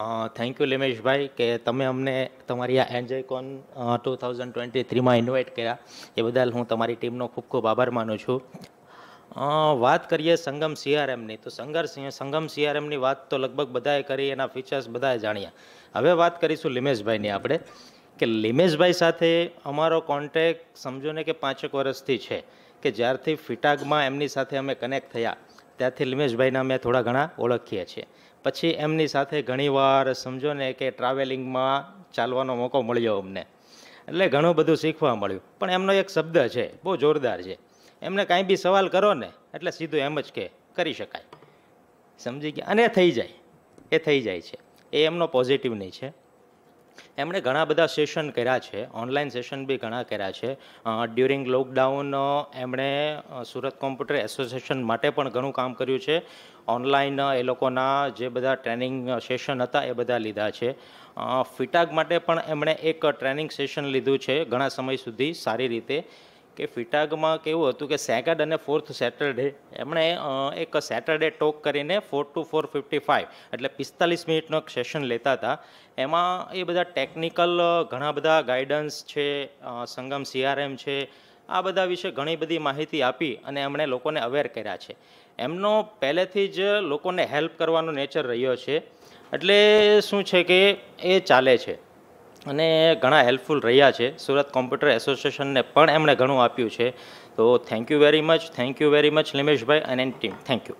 thank you લિમેશભાઈ કે તમે અમને તમારી આ એન્જોયકોન ટુ થાઉઝન્ડ ટ્વેન્ટી થ્રીમાં ઇન્વાઇટ કર્યા એ બદલ હું તમારી ટીમનો ખૂબ ખૂબ આભાર માનું છું વાત કરીએ સંગમ સીઆરએમની તો સંગર સંગમ સીઆરએમની વાત તો લગભગ બધાએ કરી એના ફીચર્સ બધાએ જાણ્યા હવે વાત કરીશું લિમેશભાઈની આપણે કે લિમેશભાઈ સાથે અમારો કોન્ટેક સમજો ને કે પાંચેક વર્ષથી છે કે જ્યારથી ફિટાગમાં એમની સાથે અમે કનેક્ટ થયા ત્યાંથી લિમેશભાઈના અમે થોડા ઘણા ઓળખીએ છીએ પછી એમની સાથે ઘણીવાર સમજો ને કે ટ્રાવેલિંગમાં ચાલવાનો મોકો મળ્યો અમને એટલે ઘણું બધું શીખવા મળ્યું પણ એમનો એક શબ્દ છે બહુ જોરદાર છે એમને કાંઈ બી સવાલ કરો ને એટલે સીધું એમ જ કે કરી શકાય સમજી ગયા અને થઈ જાય એ થઈ જાય છે એ એમનો પોઝિટિવ નહીં છે એમણે ઘણા બધા સેશન કર્યા છે ઓનલાઈન સેશન બી ઘણા કર્યા છે ડ્યુરિંગ લોકડાઉન એમણે સુરત કોમ્પ્યુટર એસોસિએશન માટે પણ ઘણું કામ કર્યું છે ઓનલાઈન એ લોકોના જે બધા ટ્રેનિંગ સેશન હતા એ બધા લીધા છે ફિટાગ માટે પણ એમણે એક ટ્રેનિંગ સેશન લીધું છે ઘણા સમય સુધી સારી રીતે કે ફિટાગમાં કેવું હતું કે સેકન્ડ અને ફોર્થ સેટરડે એમણે એક સેટરડે ટોક કરીને four to four fifty five એટલે પિસ્તાલીસ મિનિટનો એક સેશન લેતા હતા એમાં એ બધા ટેકનિકલ ઘણા બધા ગાઈડન્સ છે સંગમ સીઆરએમ છે આ બધા વિશે ઘણી બધી માહિતી આપી અને એમણે લોકોને અવેર કર્યા છે એમનો પહેલેથી જ લોકોને હેલ્પ કરવાનો નેચર રહ્યો છે એટલે શું છે કે એ ચાલે છે અને ઘણા હેલ્પફુલ રહ્યા છે સુરત કોમ્પ્યુટર એસોસિએશનને પણ એમણે ઘણું આપ્યું છે તો thank you very much thank you very much Nimeshbhai અને ટીમ થેન્ક યુ